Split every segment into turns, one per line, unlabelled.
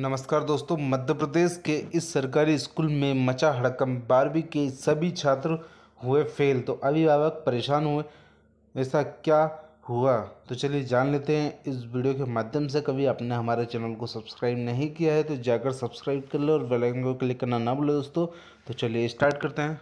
नमस्कार दोस्तों मध्य प्रदेश के इस सरकारी स्कूल में मचा हड़कम बारहवीं के सभी छात्र हुए फेल तो अभिभावक परेशान हुए ऐसा क्या हुआ तो चलिए जान लेते हैं इस वीडियो के माध्यम से कभी आपने हमारे चैनल को सब्सक्राइब नहीं किया है तो जाकर सब्सक्राइब कर लो और बेल आइकन को क्लिक करना ना भूलो दोस्तों तो चलिए स्टार्ट करते हैं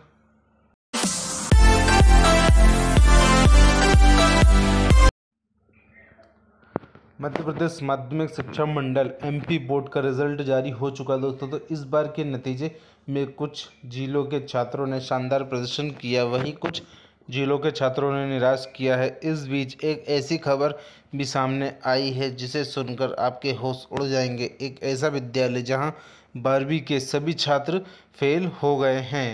मध्य प्रदेश माध्यमिक शिक्षा मंडल एमपी बोर्ड का रिजल्ट जारी हो चुका दोस्तों तो इस बार के नतीजे में कुछ जिलों के छात्रों ने शानदार प्रदर्शन किया वहीं कुछ जिलों के छात्रों ने निराश किया है इस बीच एक ऐसी खबर भी सामने आई है जिसे सुनकर आपके होश उड़ जाएंगे एक ऐसा विद्यालय जहां बारहवीं के सभी छात्र फेल हो गए हैं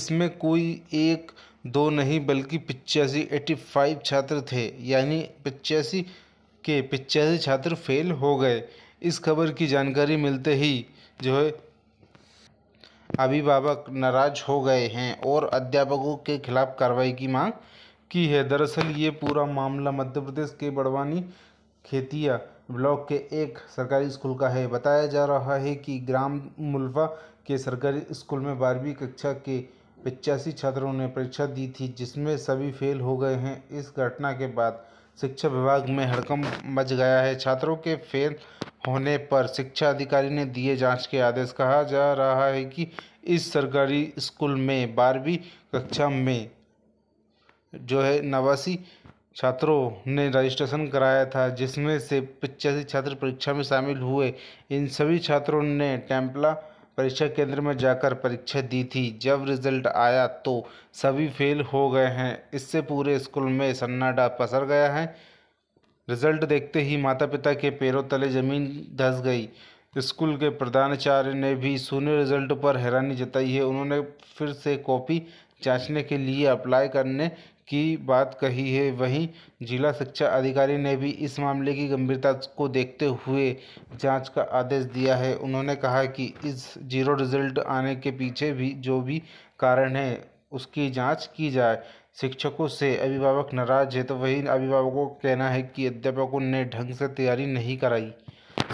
इसमें कोई एक दो नहीं बल्कि पिचासी एटी फाइव छात्र थे यानी पिचासी के पिचासी छात्र फेल हो गए इस खबर की जानकारी मिलते ही जो है अभिभावक नाराज हो गए हैं और अध्यापकों के खिलाफ कार्रवाई की मांग की है दरअसल ये पूरा मामला मध्य प्रदेश के बड़वानी खेतिया ब्लॉक के एक सरकारी स्कूल का है बताया जा रहा है कि ग्राम मुल्फा के सरकारी स्कूल में बारहवीं कक्षा के पचासी छात्रों ने परीक्षा दी थी जिसमें सभी फेल हो गए हैं इस घटना के बाद शिक्षा विभाग में हड़कंप मच गया है छात्रों के फेल होने पर शिक्षा अधिकारी ने दिए जांच के आदेश कहा जा रहा है कि इस सरकारी स्कूल में बारहवीं कक्षा में जो है नवासी छात्रों ने रजिस्ट्रेशन कराया था जिसमें से पचासी छात्र परीक्षा में शामिल हुए इन सभी छात्रों ने टैंपला परीक्षा केंद्र में जाकर परीक्षा दी थी जब रिज़ल्ट आया तो सभी फेल हो गए हैं इससे पूरे स्कूल में सन्नाटा पसर गया है रिज़ल्ट देखते ही माता पिता के पैरों तले ज़मीन धस गई स्कूल के प्रधानाचार्य ने भी सुने रिज़ल्ट पर हैरानी जताई है उन्होंने फिर से कॉपी जांचने के लिए अप्लाई करने की बात कही है वहीं जिला शिक्षा अधिकारी ने भी इस मामले की गंभीरता को देखते हुए जांच का आदेश दिया है उन्होंने कहा कि इस जीरो रिजल्ट आने के पीछे भी जो भी कारण है उसकी जांच की जाए शिक्षकों से अभिभावक नाराज है तो वहीं अभिभावकों का कहना है कि अध्यापकों ने ढंग से तैयारी नहीं कराई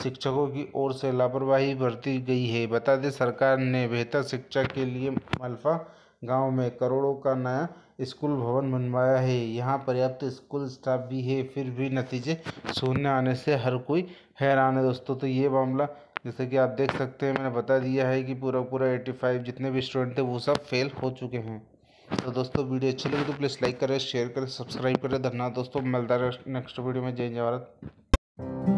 शिक्षकों की ओर से लापरवाही बरती गई है बता दें सरकार ने बेहतर शिक्षा के लिए मलफा गांव में करोड़ों का नया स्कूल भवन बनवाया है यहाँ पर्याप्त स्कूल स्टाफ भी है फिर भी नतीजे शून्य आने से हर कोई हैरान है दोस्तों तो ये मामला जैसे कि आप देख सकते हैं मैंने बता दिया है कि पूरा पूरा एट्टी फाइव जितने भी स्टूडेंट थे वो सब फेल हो चुके हैं तो दोस्तों वीडियो अच्छी लगी तो प्लीज़ लाइक करें शेयर करें सब्सक्राइब करें धन्यवाद दोस्तों मिलता है नेक्स्ट वीडियो में जय जवाहर